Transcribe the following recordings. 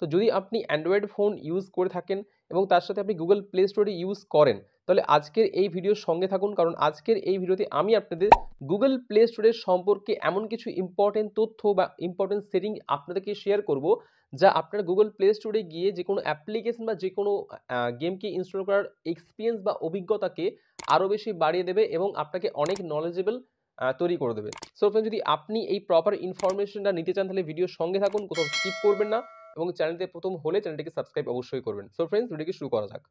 তো যদি আপনি অ্যান্ড্রয়েড ফোন ইউজ করে থাকেন এবং তার সাথে আপনি গুগল প্লে স্টোরে ইউজ করেন তাহলে আজকের এই ভিডিওর সঙ্গে থাকুন কারণ আজকের এই ভিডিওতে আমি আপনাদের গুগল প্লে স্টোরের সম্পর্কে এমন কিছু ইম্পর্টেন্ট তথ্য বা ইম্পর্টেন্ট সেটিং আপনাদেরকে শেয়ার করব যা আপনারা গুগল প্লে স্টোরে গিয়ে যে কোনো অ্যাপ্লিকেশন বা যে কোনো গেমকে ইনস্টল করার এক্সপিরিয়েন্স বা অভিজ্ঞতাকে আরও বেশি বাড়িয়ে দেবে এবং আপনাকে অনেক নলেজেবল তৈরি করে দেবে সো যদি আপনি এই প্রপার ইনফরমেশনটা নিতে চান তাহলে ভিডিওর সঙ্গে থাকুন কোথাও স্কিপ করবেন না এবং চ্যানেলতে প্রথম হলে চ্যানেলটিকে সাবস্ক্রাইব অবশ্যই করবেন সো ফ্রেন্ডস ভিডিওটি শুরু করা যাক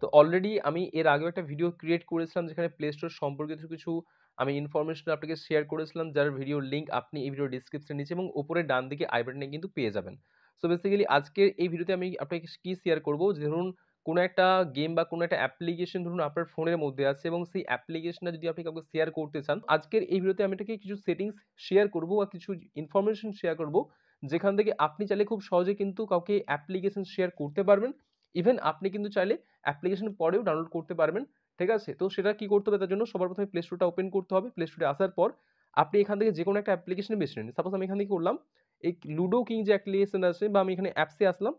তো অলরেডি আমি এর আগেও একটা ভিডিও ক্রিয়েট করেছিলাম যেখানে প্লে স্টোর সম্পর্কিত কিছু আমি ইনফরমেশন আপনাকে শেয়ার করেছিলাম যার ভিডিও লিঙ্ক আপনি এই ভিডিও ডিসক্রিপশন নিচে এবং উপরে ডান দিকে আই বাটনে কিন্তু পেয়ে যাবেন সো বেসিক্যালি আজকের এই ভিডিওতে আমি আপনাকে কী শেয়ার করবো ধরুন কোনো একটা গেম বা কোনো একটা অ্যাপ্লিকেশন ধরুন আপনার ফোনের মধ্যে আছে এবং সেই অ্যাপ্লিকেশনটা যদি আপনি কাউকে শেয়ার করতে চান আজকের এই ভিডিওতে আমি এটাকে কিছু সেটিংস শেয়ার করব বা কিছু ইনফরমেশন শেয়ার করব যেখান থেকে আপনি চাইলে খুব সহজে কিন্তু কাউকে অ্যাপ্লিকেশন শেয়ার করতে পারবেন ইভেন আপনি কিন্তু চাইলে অ্যাপ্লিকেশন পরেও ডাউনলোড করতে পারবেন ঠিক আছে তো সেটা কি করতে হবে তার জন্য সবার প্রথমে প্লে স্টোরটা ওপেন করতে হবে প্লে স্টোরে আসার পর আপনি এখান থেকে যে কোনো একটা অ্যাপ্লিকেশন বেছে নিন সাপোজ আমি এখান থেকে করলাম এই লুডো কিং যে অ্যাপ্লিকেশন আছে বা আমি এখানে অ্যাপসে আসলাম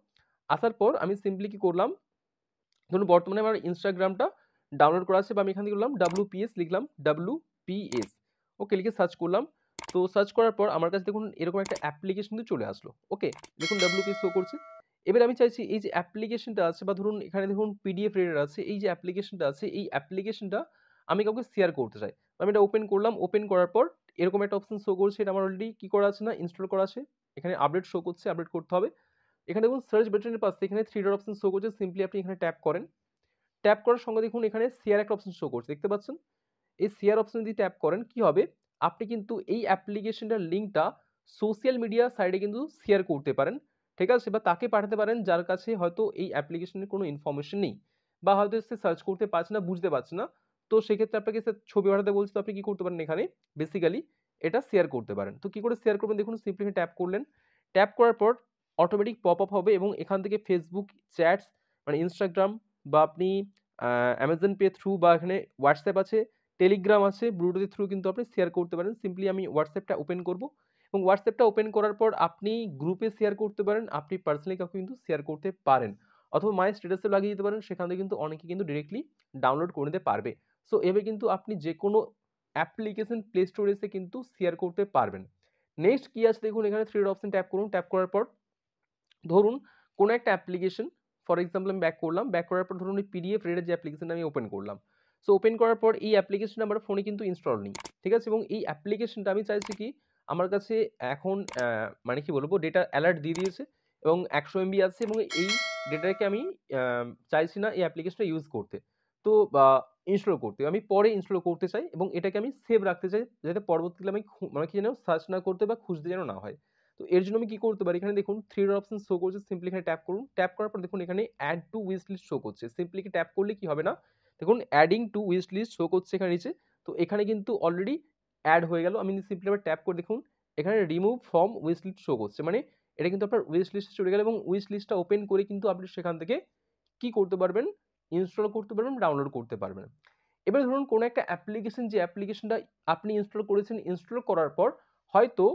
আসার পর আমি সিম্পলি কি করলাম ধরুন বর্তমানে আমার ইনস্টাগ্রামটা ডাউনলোড করা আছে বা আমি এখান থেকে করলাম এস লিখলাম এস ওকে লিখে সার্চ করলাম তো সার্চ করার পর আমার কাছে দেখুন এরকম একটা অ্যাপ্লিকেশন কিন্তু চলে আসলো ওকে দেখুন ডাব্লুপিএস শো করছে এবার আমি চাইছি এই যে অ্যাপ্লিকেশনটা আছে বা ধরুন এখানে দেখুন পিডিএফ রেডার আছে এই যে অ্যাপ্লিকেশনটা আছে এই অ্যাপ্লিকেশনটা আমি কাউকে শেয়ার করতে চাই আমি এটা ওপেন করলাম ওপেন করার পর এরকম একটা অপশন শো করছে এটা আমার অলরেডি কী করা আছে না ইনস্টল করা আছে এখানে আপডেট শো করছে আপডেট করতে হবে এখানে দেখুন সার্চ বাটনের পাশে এখানে থ্রি ডট অপশন শো করছে সিম্পলি আপনি এখানে ট্যাপ করেন ট্যাপ করার সঙ্গে দেখুন এখানে শেয়ার একটা অপশন শো করছে দেখতে পাচ্ছেন এই শেয়ার অপশন যদি ট্যাপ করেন কি হবে আপনি কিন্তু এই অ্যাপ্লিকেশনটার লিঙ্কটা সোশ্যাল মিডিয়া সাইডে কিন্তু শেয়ার করতে পারেন ঠিক আছে বা তাকে পাঠাতে পারেন যার কাছে হয়তো এই অ্যাপ্লিকেশনের কোনো ইনফরমেশন নেই বা হয়তো সে সার্চ করতে পারছে না বুঝতে পারছে না তো সেক্ষেত্রে আপনাকে সে ছবি পাঠাতে বলছে তো আপনি কী করতে পারেন এখানে বেসিক্যালি এটা শেয়ার করতে পারেন তো কী করে শেয়ার করবেন দেখুন সিম্পলি ট্যাপ করলেন ট্যাপ করার পর অটোমেটিক পপ আপ হবে এবং এখান থেকে ফেসবুক চ্যাটস মানে ইনস্টাগ্রাম বা আপনি অ্যামাজন পে থ্রু বা এখানে হোয়াটসঅ্যাপ আছে টেলিগ্রাম আছে ব্লুটুথের থ্রু কিন্তু আপনি শেয়ার করতে পারেন সিম্পলি আমি হোয়াটসঅ্যাপটা ওপেন করব এবং হোয়াটসঅ্যাপটা ওপেন করার পর আপনি গ্রুপে শেয়ার করতে পারেন আপনি পার্সোনালি কাউকে কিন্তু শেয়ার করতে পারেন অথবা মায়ের স্ট্যাটাসে লাগিয়ে দিতে পারেন সেখান থেকে কিন্তু অনেকে কিন্তু ডিরেক্টলি ডাউনলোড করে নিতে পারবে সো এভাবে কিন্তু আপনি যে কোনো অ্যাপ্লিকেশন প্লে স্টোরে এসে কিন্তু শেয়ার করতে পারবেন নেক্সট কী আছে দেখুন এখানে থ্রিড অপশন ট্যাপ করুন ট্যাপ করার পর ধরুন কোনো একটা অ্যাপ্লিকেশন ফর এক্সাম্পল আমি ব্যাক করলাম ব্যাক করার পর ধরুন ওই পিডিএফ রেডের যে অ্যাপ্লিকেশনটা আমি ওপেন করলাম সো ওপেন করার পর এই অ্যাপ্লিকেশনটা আমার ফোনে কিন্তু ইনস্টল নেই ঠিক আছে এবং এই অ্যাপ্লিকেশনটা আমি চাইছি কি আমার কাছে এখন মানে কি বলবো ডেটা অ্যালার্ট দিয়ে দিয়েছে এবং একশো এমবি আছে এবং এই ডেটাকে আমি চাইছি না এই অ্যাপ্লিকেশনটা ইউজ করতে তো ইনস্টল করতে আমি পরে ইনস্টল করতে চাই এবং এটাকে আমি সেভ রাখতে চাই যাতে পরবর্তীকালে আমি মানে কি যেন সার্চ না করতে বা খুঁজতে যেন না হয় তো এর জন্য আমি কী করতে পারি এখানে দেখুন থ্রি ডট অপশন শো করছে সিম্পলি এখানে ট্যাপ করুন ট্যাপ করার পর দেখুন এখানে add to wish list show করছে সিম্পলি ট্যাপ করলে কি হবে না দেখুন adding to wish list show করছে এখানে নিচে তো এখানে কিন্তু অলরেডি অ্যাড হয়ে গেল আমি সিম্পলি আবার ট্যাপ করে দেখুন এখানে remove from wish list show করছে মানে এটা কিন্তু আপনার উইশ লিস্টে চলে গেল এবং উইশ লিস্টটা ওপেন করে কিন্তু আপনি সেখান থেকে কি করতে পারবেন ইনস্টল করতে পারবেন ডাউনলোড করতে পারবেন এবার ধরুন কোনো একটা অ্যাপ্লিকেশন যে অ্যাপ্লিকেশনটা আপনি ইনস্টল করেছেন ইনস্টল করার পর হয়তো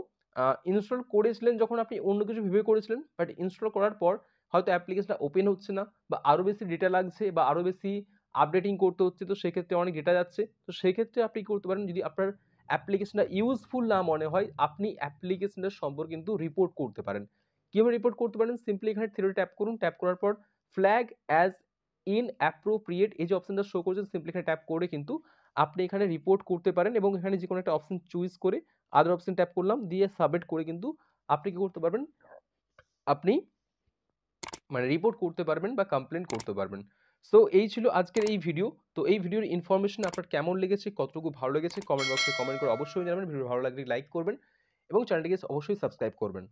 ইনস্টল করেছিলেন যখন আপনি অন্য কিছু ভিভে করেছিলেন বাট ইনস্টল করার পর হয়তো অ্যাপ্লিকেশনটা ওপেন হচ্ছে না বা আরও বেশি ডেটা লাগছে বা আরও বেশি আপডেটিং করতে হচ্ছে তো সেক্ষেত্রে অনেক ডেটা যাচ্ছে তো সেক্ষেত্রে আপনি করতে পারেন যদি আপনার অ্যাপ্লিকেশনটা ইউজফুল না মনে হয় আপনি অ্যাপ্লিকেশনটা সম্পর্কে কিন্তু রিপোর্ট করতে পারেন কীভাবে রিপোর্ট করতে পারেন সিম্পলি এখানে থ্রি ট্যাপ করুন ট্যাপ করার পর ফ্ল্যাগ অ্যাজ ইন অ্যাপ্রোপ্রিয়েট এই যে অপশানটা শো করছে সিম্পলি এখানে ট্যাপ করে কিন্তু আপনি এখানে রিপোর্ট করতে পারেন এবং এখানে যে কোনো একটা অপশন চুজ করে আদার অপশন ট্যাপ করলাম দিয়ে সাবমিট করে কিন্তু আপনি কী করতে পারবেন আপনি মানে রিপোর্ট করতে পারবেন বা কমপ্লেন করতে পারবেন সো এই ছিল আজকের এই ভিডিও তো এই ভিডিওর ইনফরমেশন আপনার কেমন লেগেছে কতটুকু ভালো লেগেছে কমেন্ট বক্সে কমেন্ট করে অবশ্যই জানাবেন ভিডিও ভালো লাগলে লাইক করবেন এবং চ্যানেলটিকে অবশ্যই সাবস্ক্রাইব করবেন